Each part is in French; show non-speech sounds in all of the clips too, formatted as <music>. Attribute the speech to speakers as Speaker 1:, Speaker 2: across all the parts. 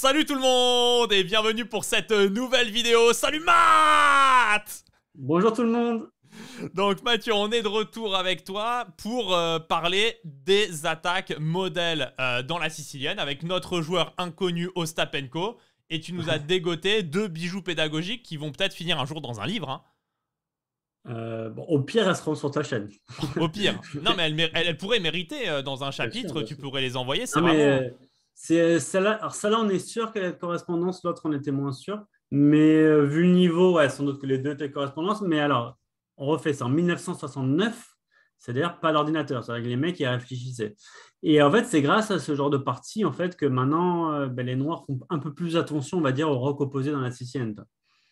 Speaker 1: Salut tout le monde et bienvenue pour cette nouvelle vidéo. Salut Matt Bonjour tout le monde donc Mathieu, on est de retour avec toi pour euh, parler des attaques modèles euh, dans la Sicilienne avec notre joueur inconnu Ostapenko. Et tu nous as dégoté deux bijoux pédagogiques qui vont peut-être finir un jour dans un livre. Hein.
Speaker 2: Euh, au pire, elles seront sur ta chaîne.
Speaker 1: au pire. <laughs> Non, mais elles, elle, pourraient mériter dans un chapitre. tu pourrais les envoyer. C'est
Speaker 2: c'est celle-là. Alors ça on est sûr qu'elle est correspondance, l'autre, on était moins sûr. Mais euh, vu le niveau, ouais, sans doute que les deux étaient de correspondance. Mais alors, on refait ça en 1969, c'est-à-dire pas l'ordinateur c'est-à-dire que les mecs qui réfléchissaient. Et en fait, c'est grâce à ce genre de partie en fait, que maintenant, euh, ben, les Noirs font un peu plus attention, on va dire, au rock opposé dans la sixième.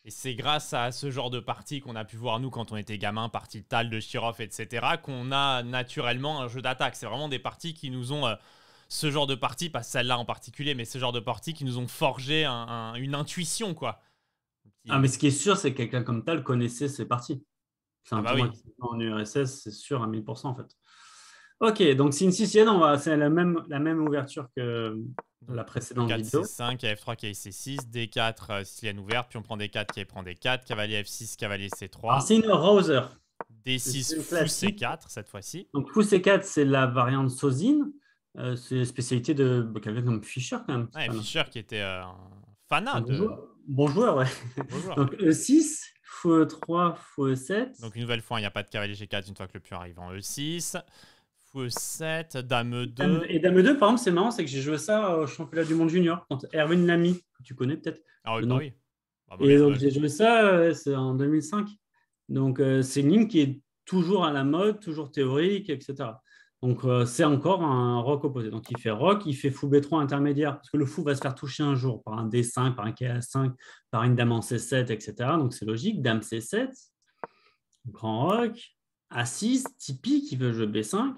Speaker 1: Et c'est grâce à ce genre de partie qu'on a pu voir, nous, quand on était gamin, partie de Tal, de Shirov, etc., qu'on a naturellement un jeu d'attaque. C'est vraiment des parties qui nous ont... Euh, ce genre de partie, pas celle-là en particulier, mais ce genre de partie qui nous ont forgé une intuition, quoi. Ah, mais ce
Speaker 2: qui est sûr, c'est que quelqu'un comme Tal connaissait ces parties. C'est un ah bah en URSS, c'est sûr à 1000% en fait. Ok, donc Sin on va, c'est la même, la même ouverture que la précédente 4 vidéo.
Speaker 1: C5, F3, KC6, D4, Sicilienne ouverte, puis on prend D4, qui prend D4, cavalier F6, cavalier C3. Alors, c'est une Roser. D6, fou C4 cette fois-ci. Donc
Speaker 2: fou C4, c'est la variante Sosine. Euh, c'est la spécialité de bah, quelqu'un comme Fischer, quand même.
Speaker 1: Fischer qui était euh, fanat. De...
Speaker 2: Bon, joueur, ouais. Donc
Speaker 1: E6 x 3 x 7. Donc une nouvelle fois, il n'y a pas de cavalier G4 une fois que le pion arrive en E6. Fou 7 dame 2. Et dame
Speaker 2: 2, par exemple, c'est marrant, c'est que j'ai joué ça au championnat du monde junior contre Erwin Lamy, que tu connais peut-être. Ah oui, bah bah, bah et donc j'ai joué ça euh, c'est en 2005. Donc c'est une ligne qui est toujours à la mode, toujours théorique, etc. Donc, euh, c'est encore un rock opposé. Donc, il fait rock, il fait fou B3 intermédiaire, parce que le fou va se faire toucher un jour par un D5, par un KA5, par une dame en C7, etc. Donc, c'est logique. Dame C7, grand rock, A6, typique, il veut jouer B5.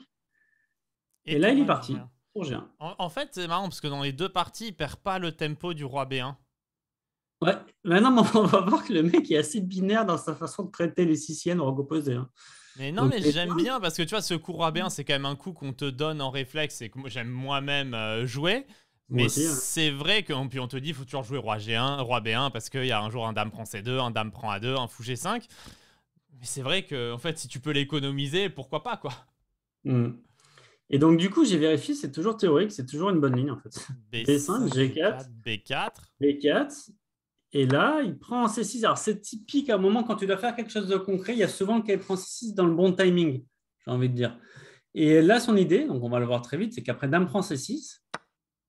Speaker 2: Et, là, il est parti.
Speaker 1: En, fait, c'est marrant, parce que dans les deux parties, il perd pas le tempo du roi B1.
Speaker 2: Ouais, maintenant, on va voir que le mec est assez binaire dans sa façon de traiter les siciennes rock opposé. Hein. Mais non, mais j'aime bien
Speaker 1: parce que tu vois, ce coup Roi-B1, c'est quand même un coup qu'on te donne en réflexe et que moi, j'aime moi-même euh, jouer.
Speaker 2: Mais hein. c'est
Speaker 1: vrai qu'on on te dit, faut toujours jouer roi G1, roi B1, parce qu'il y a un jour un dame prend C2, un dame prend A2, un fou G5. Mais c'est vrai que, en fait, si tu peux l'économiser, pourquoi pas, quoi.
Speaker 2: Hmm. Et donc, du coup, j'ai vérifié, c'est toujours théorique, c'est toujours une bonne ligne en fait. B5, G4, B4, B4, et là, il prend en C6. Alors, c'est typique à un moment quand tu dois faire quelque chose de concret, il y a souvent qu'elle prend C6 dans le bon timing, j'ai envie de dire. Et là, son idée, donc on va le voir très vite, c'est qu'après Dame prend C6,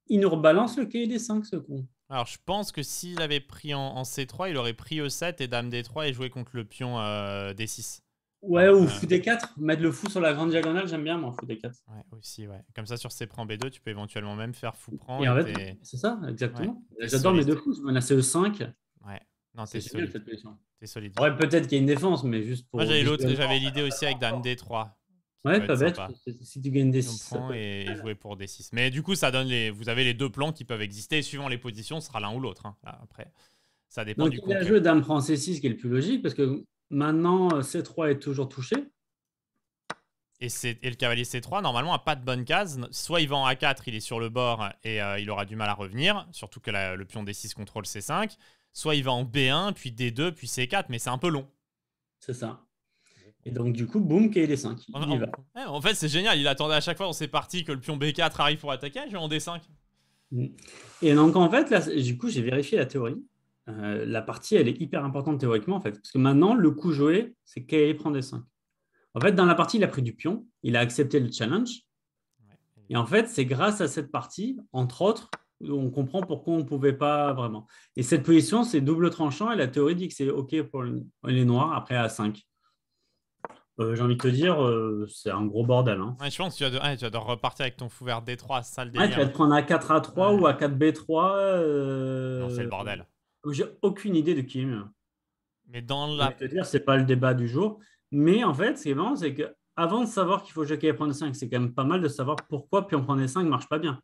Speaker 2: il nous rebalance le cahier des 5, ce coup
Speaker 1: Alors, je pense que s'il avait pris en, C3, il aurait pris E7 et Dame D3 et joué contre le pion euh, D6. Ouais, ou fou d 4, mettre le fou sur la grande diagonale, j'aime bien moi, fou d 4. Ouais, aussi, ouais. Comme ça, sur c prend B2, tu peux éventuellement même faire fou prend. c'est ça, exactement. J'adore mes deux
Speaker 2: fous, je menace E5. Ouais,
Speaker 1: non, c'est solide. Cette solide. Ouais, peut-être qu'il
Speaker 2: y a une défense, mais juste pour. Moi, j'avais
Speaker 1: l'idée aussi avec Dame D3. Ouais, pas bête. Si tu gagnes des 6. Et, et jouer pour d 6. Mais du coup, ça donne les... vous avez les deux plans qui peuvent exister. suivant les positions, ce sera l'un ou l'autre. Hein, après, ça dépend Donc, du coup. Il a le jeu Dame
Speaker 2: prend C6 qui est le plus logique parce que Maintenant, euh, C3 est toujours touché.
Speaker 1: Et, le cavalier C3, normalement, n'a pas de bonne case. Soit il va en A4, il est sur le bord et euh, il aura du mal à revenir, surtout que le pion D6 contrôle C5. Soit il va en B1, puis D2, puis C4, mais c'est un peu long. C'est ça.
Speaker 2: Et donc, du coup, boum, est D5.
Speaker 1: Eh, en, fait, c'est génial. Il attendait à chaque fois dans ses parties que le pion B4 arrive pour attaquer, je en D5.
Speaker 2: Mm. Et donc, en fait, du coup, j'ai vérifié la théorie. Euh, la partie, elle est hyper importante théoriquement, en fait. Parce que maintenant, le coup joué, c'est qu'elle prend des 5. En fait, dans la partie, il a pris du pion, il a accepté le challenge. Et en fait, c'est grâce à cette partie, entre autres, on comprend pourquoi on ne pouvait pas vraiment. Et cette position, c'est double tranchant, et la théorie dit que c'est OK pour les noirs après a 5. Euh, j'ai envie de te dire, euh, c'est un gros bordel. Hein.
Speaker 1: je pense que tu vas, tu repartir avec ton fou vert D3, sale délire. tu vas te prendre à
Speaker 2: 4 A3 ou à 4 B3. c'est le bordel. J'ai aucune idée de qui mieux Mais dans la. dire, c'est pas le débat du jour. Mais en fait, ce qui est marrant, c'est que avant de savoir qu'il faut jouer et prendre 5, c'est quand même pas mal de savoir pourquoi puis prend prendre 5 marche pas bien.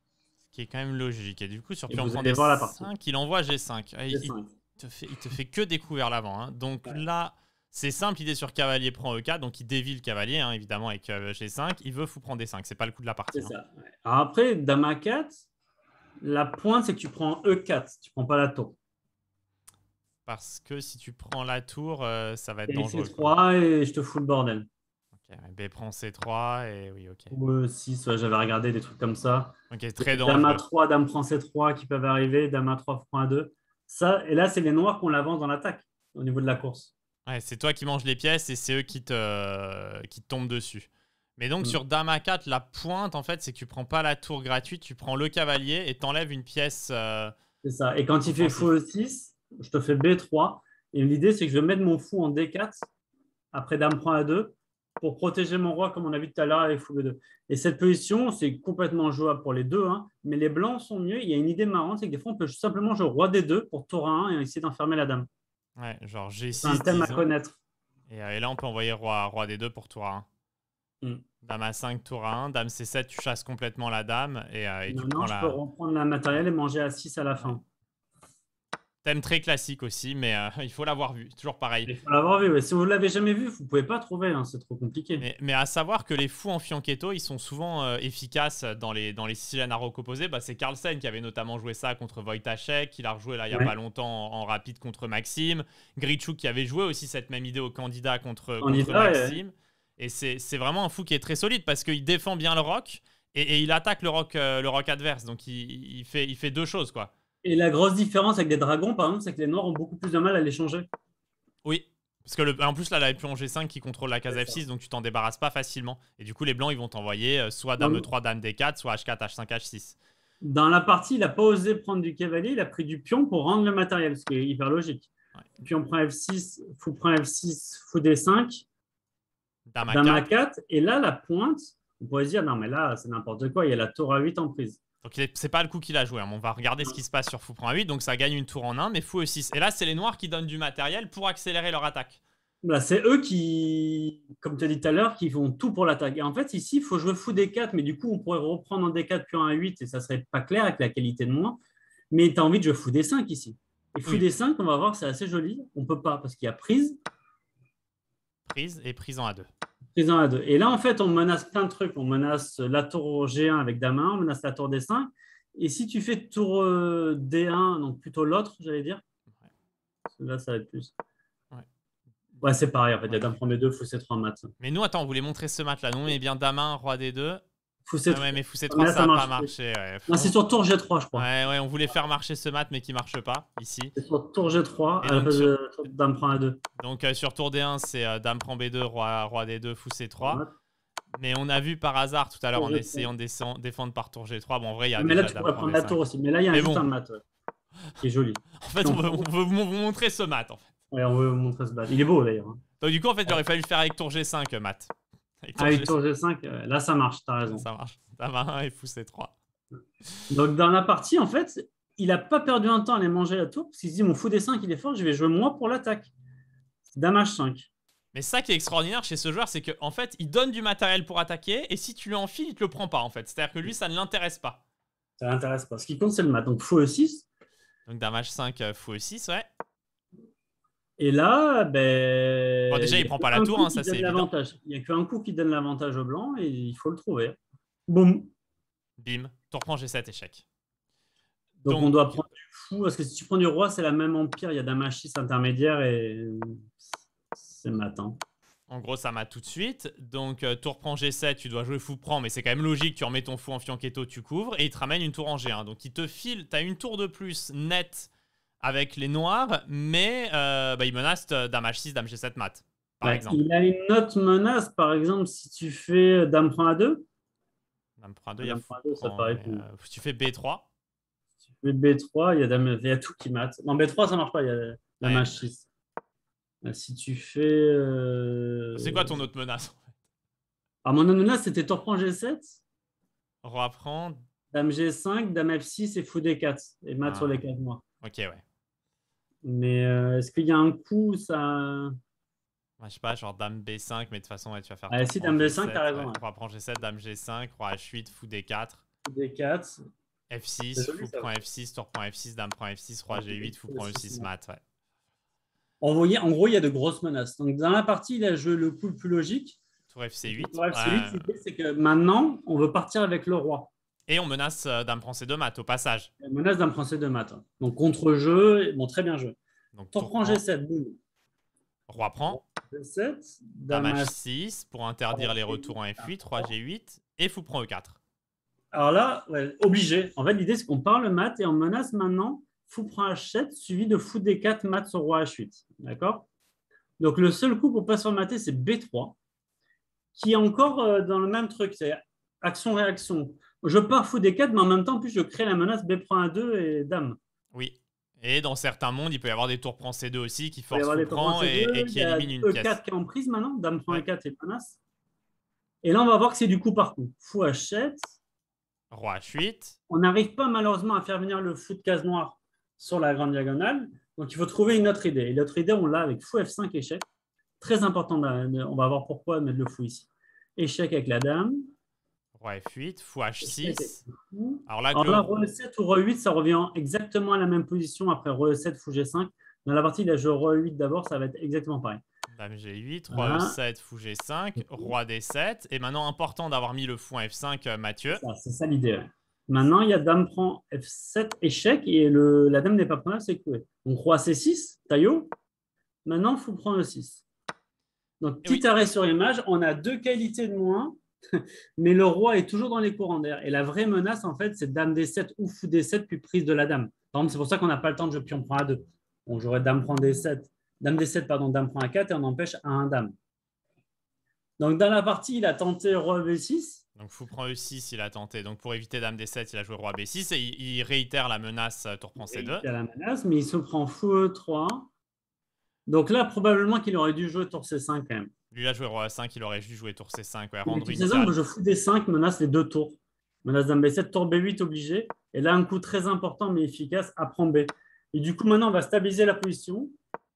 Speaker 2: Ce qui est quand même logique. Et du coup, sur puis prend prendre
Speaker 1: 5, il envoie G5. Il, te fait, te fait que découvrir l'avant. Hein. Donc là. C'est simple, il sur cavalier, prend E4, donc il dévie le cavalier, hein, évidemment, avec euh, G5. Il veut fou prendre D5, c'est pas le coup de la partie. C'est hein. ça. après, dame 4 la pointe, c'est que tu prends E4, tu prends pas la tour. Parce que si tu prends la tour, euh, ça va être et dangereux. C3 et je te fous le bordel. Ok, eh B ben, prend C3 et oui, ok. Ou e 6, j'avais regardé des trucs comme ça. Ok, très dangereux. Dame
Speaker 2: A3, Dame prend C3 qui peuvent arriver, Dame A3 prend A2. Ça, et là, c'est les noirs qu'on l'avance dans l'attaque au niveau de la course.
Speaker 1: Ouais, c'est toi qui manges les pièces et c'est eux qui te, qui tombent dessus. Mais donc mm. sur Dame A4, la pointe, en fait, c'est que tu prends pas la tour gratuite, tu prends le cavalier et t'enlèves une pièce. Euh, c'est ça. Et quand il fait faux
Speaker 2: 6, je te fais B3. Et l'idée, c'est que je vais mettre mon fou en D4, après dame prend A2, pour protéger mon roi, comme on a vu tout à l'heure avec fou B2. Et cette position, c'est complètement jouable pour les deux, hein. mais les blancs sont mieux. Il y a une idée marrante, c'est que des fois, on peut simplement jouer roi D2 pour a 1 et essayer d'enfermer la dame. Ouais, genre un thème à
Speaker 1: connaître. Euh, et, là, on peut envoyer roi, roi D2 pour a 1. Mm. Dame A5, tour A1, dame C7, tu chasses complètement la dame et, euh, je peux
Speaker 2: reprendre la matériel et manger A6 à la
Speaker 1: fin. Thème très classique aussi, mais euh, <laughs> il faut l'avoir vu, toujours pareil. Il faut l'avoir
Speaker 2: vu, mais si vous ne l'avez jamais vu, vous ne pouvez pas trouver, hein, c'est trop compliqué.
Speaker 1: Mais, à savoir que les fous en fianchetto, ils sont souvent euh, efficaces dans les, dans les à rock Bah, c'est Carlsen qui avait notamment joué ça contre Wojtaszek, Il l'a rejoué là il n'y a pas longtemps en, rapide contre Maxime. Grichou qui avait joué aussi cette même idée au candidat contre, Maxime. Et c'est vraiment un fou qui est très solide parce qu'il défend bien le rock et, il attaque le rock, euh, le adverse. Donc il, il, fait, il fait deux choses, quoi. Et la grosse différence avec des dragons, par exemple, c'est que les noirs ont beaucoup plus de mal à les changer. Oui. Parce que le, en plus, là, la pion G5 qui contrôle la case F6, donc tu t'en débarrasses pas facilement. Et du coup, les blancs, ils vont t'envoyer euh, soit dame 3, dame D4, soit H4, H5, H6.
Speaker 2: Dans la partie, il n'a pas osé prendre du cavalier, il a pris du pion pour rendre le matériel, ce qui est hyper logique. Puis on prend F6, fou prend F6, fou D5, dame A4. Et là, la pointe, on pourrait se dire, non, mais là, c'est n'importe quoi, il y a
Speaker 1: la tour à 8 en prise c'est pas le coup qu'il a joué. Hein. On va regarder ce qui se passe sur fou prend 8. Donc ça gagne une tour en 1, mais fou E6. Et là, c'est les noirs qui donnent du matériel pour accélérer leur attaque.
Speaker 2: Bah, c'est eux qui, comme tu as dit tout à l'heure, qui font tout pour l'attaque. Et en fait, ici, il faut jouer fou des 4 mais du coup, on pourrait reprendre en D4 puis un A8 et ça serait pas clair avec la qualité de moins. Mais tu as envie de jouer fou D5 ici. Et fou des D5, on va voir, c'est assez joli. On peut pas parce qu'il y a prise.
Speaker 1: Prise et prise en A2.
Speaker 2: Et là, en fait, on menace plein de trucs. On menace la tour G1 avec dame on menace la tour D5. Et si tu fais tour euh,
Speaker 1: D1, donc plutôt l'autre, j'allais dire,
Speaker 2: là, ça va être plus. Ouais, c'est pareil, en fait. Il y a Dame prend 2 2 fou ces 3 maths
Speaker 1: Mais nous, attends, on voulait montrer ce mat-là. non? Mais bien dame Roi D2. Fousset 3. mais 3, ça n'a pas marché. Ouais. c'est sur Tour G3, je crois. Ouais, ouais, on voulait faire marcher ce mat, mais qui marche pas ici. C'est
Speaker 2: sur Tour G3, Dame prend A2.
Speaker 1: Donc euh, sur Tour D1, c'est euh, Dame prend B2, Roi, Roi D2, Fousset 3. Mais on a vu par hasard tout à l'heure en essayant de défendre par Tour G3. Bon, en vrai, il y a. Mais là, tu pourrais prendre la Tour aussi. Mais là, il y a un mat qui est joli. <laughs> en fait, on veut, on veut, vous montrer ce mat. En
Speaker 2: fait. on veut vous montrer ce mat. Il est beau d'ailleurs.
Speaker 1: Hein. Donc, du coup, en fait, il aurait fallu faire avec Tour G5, mat ah, il 5, euh, là, ça marche, t'as
Speaker 2: raison. Ça marche.
Speaker 1: va, et fou, c 3.
Speaker 2: Donc, dans la partie, en fait, il n'a pas perdu un temps à aller manger la tour, parce qu'il se dit mon fou des 5, il est fort, je vais jouer moi pour l'attaque. Damage 5.
Speaker 1: Mais ça qui est extraordinaire chez ce joueur, c'est qu'en fait, il donne du matériel pour attaquer, et si tu lui enfiles, il te le prend pas, en fait. C'est-à-dire que lui, ça ne l'intéresse pas.
Speaker 2: Ça l'intéresse pas. Ce qui compte, c'est le mat. Donc, fou e 6.
Speaker 1: Donc, damage 5, euh, fou e 6, ouais.
Speaker 2: Et là, ben, déjà, il prend pas la tour, hein, ça c'est Il n'y a qu'un coup qui donne l'avantage au blanc et il faut le trouver.
Speaker 1: Boum. Bim, tour prend G7 échec. Donc, on doit
Speaker 2: prendre du fou, parce que si tu prends du roi, c'est la même empire, il y a h6 intermédiaire et c'est matin.
Speaker 1: En gros, ça m'a tout de suite. Donc, euh, tour prend G7, tu dois jouer fou prend, mais c'est quand même logique. Tu remets ton fou en fianchetto, tu couvres, et il te ramène une tour en G1. Donc, il te file, tu as une tour de plus net avec les noirs, mais euh, bah, il menace euh, dame H6, dame G7 mat, par exemple. Il a une
Speaker 2: autre menace, par exemple, si tu fais euh, dame prend A2.
Speaker 1: Dame prend A2, ça paraît tu fais B3.
Speaker 2: Si tu fais B3, il y a, dame, il a tout qui mate. Non, B3,
Speaker 1: ça marche pas, il y a
Speaker 2: dame H6. Si tu fais. C'est
Speaker 1: quoi ton autre menace
Speaker 2: Ah, mon autre menace, c'était tour prend G7.
Speaker 1: Roi prend.
Speaker 2: Dame G5, Dame F6 et Fou D4. Et mat ah. sur les 4 mois. Ok, ouais. Mais euh, est-ce qu'il y a un coup, ça
Speaker 1: je sais pas, genre dame B5, mais de toute façon, tu vas faire. si, dame B5, t'as raison. Roi prend G7, dame G5, roi H8, fou D4. D4. F6, fou point F6, tour prend F6, dame prend F6, roi G8, fou prend e 6 mat.
Speaker 2: Ouais. en gros, il y a de grosses menaces. Donc, dans la partie, il a joué le coup le plus logique.
Speaker 1: Tour FC8. Tour FC8, l'idée, c'est que maintenant, on veut partir avec le roi. Et on menace euh, d'un français de mat au passage. menace d'un français de mat. Hein.
Speaker 2: Donc contre-jeu, bon, très
Speaker 1: bien joué. Donc, tour prend G7, Roi prend. G7, dame H6 pour interdire les retours en F8, roi G8 et fou prend E4.
Speaker 2: Alors là, obligé. En fait, l'idée, c'est qu'on parle mat et on menace maintenant fou prend H7 suivi de fou D4 maths sur roi H8. D'accord Donc le seul coup pour pas se faire c'est B3 qui est encore euh, dans le même truc, c'est action-réaction je pars fou des 4, mais en même temps, plus je crée la menace B prend a 2 et dame.
Speaker 1: Oui. Et dans certains mondes, il peut y avoir des tours prend C2 aussi qui forcent le prend et, qui éliminent une E4
Speaker 2: qui est en prise maintenant, dame prend 4 et menace. Et là, on va voir que c'est du coup par coup. Fou H7.
Speaker 1: Roi H8.
Speaker 2: On n'arrive pas malheureusement à faire venir le fou de case noire sur la grande diagonale. Donc, il faut trouver une autre idée. Et l'autre idée, on l'a avec fou F5 échec. Très important, on va voir pourquoi mettre le fou ici. Échec avec la dame.
Speaker 1: Roi F8 fou H6. Alors là, Roi 7 ou Roi
Speaker 2: 8, ça revient exactement à la même position après Roi 7 fou G5. Dans la partie, là, je Roi 8 d'abord, ça va être exactement pareil.
Speaker 1: Dame G8, Roi E7, Fou G5, Roi D7. Et maintenant, important d'avoir mis le fou F5, euh, Mathieu. C'est ça,
Speaker 2: l'idée. Maintenant, il y a Dame prend F7, échec, et la Dame n'est pas prenable, c'est coué. Donc Roi C6, taillot. Maintenant, Fou prend E6. Donc, petit arrêt sur image, on a deux qualités de moins <laughs> mais le roi est toujours dans les courants d'air. Et la vraie menace, en fait, c'est dame D7 ou fou D7, puis prise de la dame. Par c'est pour ça qu'on n'a pas le temps de jouer pion prend A2. On j'aurais dame prend D7, dame D7, pardon, dame prend A4 et on empêche à 1 dame. Donc, dans la partie, il a tenté roi B6.
Speaker 1: Donc, fou prend E6, il a tenté. Donc, pour éviter dame D7, il a joué roi B6 et il, il réitère la menace euh, tour prend C2. Il réitère la
Speaker 2: menace, mais il se prend fou E3. Donc
Speaker 1: là, probablement qu'il aurait dû jouer tour C5 quand même. Lui, a joué roi A5, il aurait dû jouer tour C5. Ouais, rendre saison, je fous
Speaker 2: des 5, menace les deux tours. Menace d'un B7, tour B8 obligé. Et là, un coup très important mais efficace, apprend B. Et du coup, maintenant, on va stabiliser la position.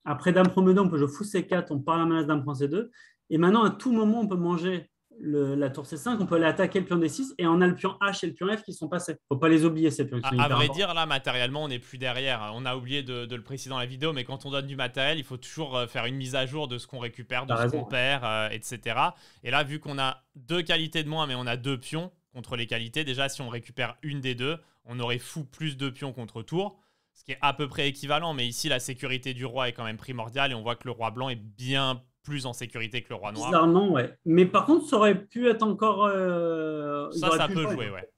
Speaker 2: Après dame B2, on peut jouer fous C4, on part la menace d'un prend C2. Et maintenant, à tout moment, on peut manger la tour C5, on peut aller attaquer le pion D6 et on a le pion H et le pion F qui sont pas passés. Faut pas les oublier ces pions. à, vrai
Speaker 1: dire, là, matériellement, on n'est plus derrière. On a oublié de, le préciser dans la vidéo, mais quand on donne du matériel, il faut toujours euh, faire une mise à jour de ce qu'on récupère, de ce qu'on perd, euh, etc. Et là, vu qu'on a deux qualités de moins, mais on a deux pions contre les qualités, déjà, si on récupère une des deux, on aurait fou plus de pions contre tour. Ce qui est à peu près équivalent, mais ici la sécurité du roi est quand même primordiale et on voit que le roi blanc est bien plus en sécurité que le roi noir. Bizarrement, ouais.
Speaker 2: Mais par contre, ça aurait pu être encore. Euh, ça, ça peut jouer, ouais.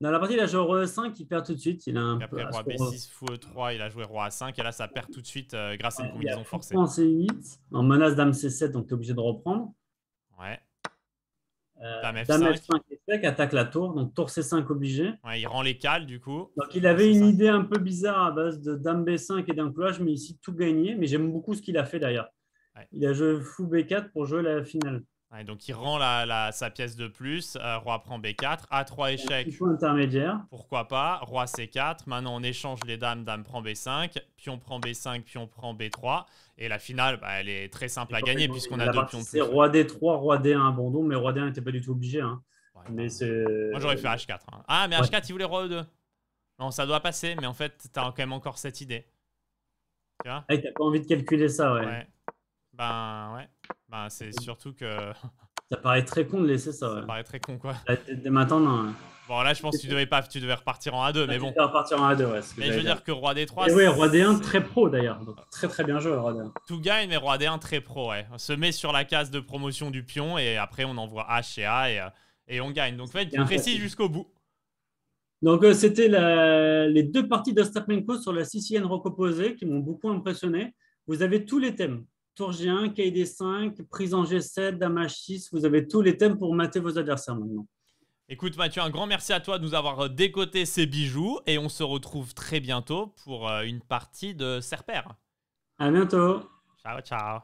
Speaker 2: Dans la partie, il a joué roi 5, il perd tout de suite. Il a un après, roi B6,
Speaker 1: fou E3, il a joué roi A5, et là, ça perd tout de suite euh, grâce à une combinaison forcée. En
Speaker 2: C8, en menace dame C7, donc tu es obligé de reprendre.
Speaker 1: Ouais. Euh, dame F5. Dame F5
Speaker 2: attaque la tour, donc tour C5 obligé. Ouais, il rend les cales du coup. Donc il avait une idée un peu bizarre à base de dame B5 et d'un cloche, mais ici tout gagné. Mais j'aime beaucoup ce qu'il a fait d'ailleurs. Il a joué fou B4 pour jouer la finale.
Speaker 1: donc il rend sa pièce de plus, euh, roi prend B4, A3 échec.
Speaker 2: intermédiaire.
Speaker 1: Pourquoi pas, roi C4, maintenant on échange les dames, dame prend B5, pion prend B5, pion prend B3, et la finale, bah, elle est très simple à gagner puisqu'on a deux pions C'est roi
Speaker 2: D3, roi D1 abandon, mais roi D1 n'était pas du tout obligé. Hein. Moi j'aurais fait H4. Hein.
Speaker 1: Ah mais H4 il voulait roi E2. Non ça doit passer, mais en fait tu as quand même encore cette idée. Tu vois ah T'as pas envie de calculer ça ouais. Ben ouais. Ben c'est surtout que. Ça paraît très con de laisser ça. Ça paraît très con quoi. Dès maintenant, non. Bon, là, je pense que tu devais, pas, tu devais repartir en A2, ah, mais bon. Tu repartir en A2, ouais. mais je veux dire. que Roi D3. Et oui Roi D1,
Speaker 2: très pro d'ailleurs. Très très bien joué, Roi D1.
Speaker 1: Tout gagne, mais Roi D1, très pro, ouais. On se met sur la case de promotion du pion et après, on envoie H et A euh, et, on gagne. Donc, en fait, précis
Speaker 2: jusqu'au bout. Donc, euh, c'était les deux parties d'Ostapenko sur la Sicilienne recomposée qui m'ont beaucoup impressionné. Vous avez tous les thèmes. Tour G1, kd 5, Prise en G7, Dame 6 Vous avez tous les thèmes pour mater vos adversaires maintenant.
Speaker 1: Écoute Mathieu, un grand merci à toi de nous avoir euh, décoté ces bijoux et on se retrouve très bientôt pour euh, une partie de Serpère.
Speaker 2: À bientôt.
Speaker 1: Ciao, ciao.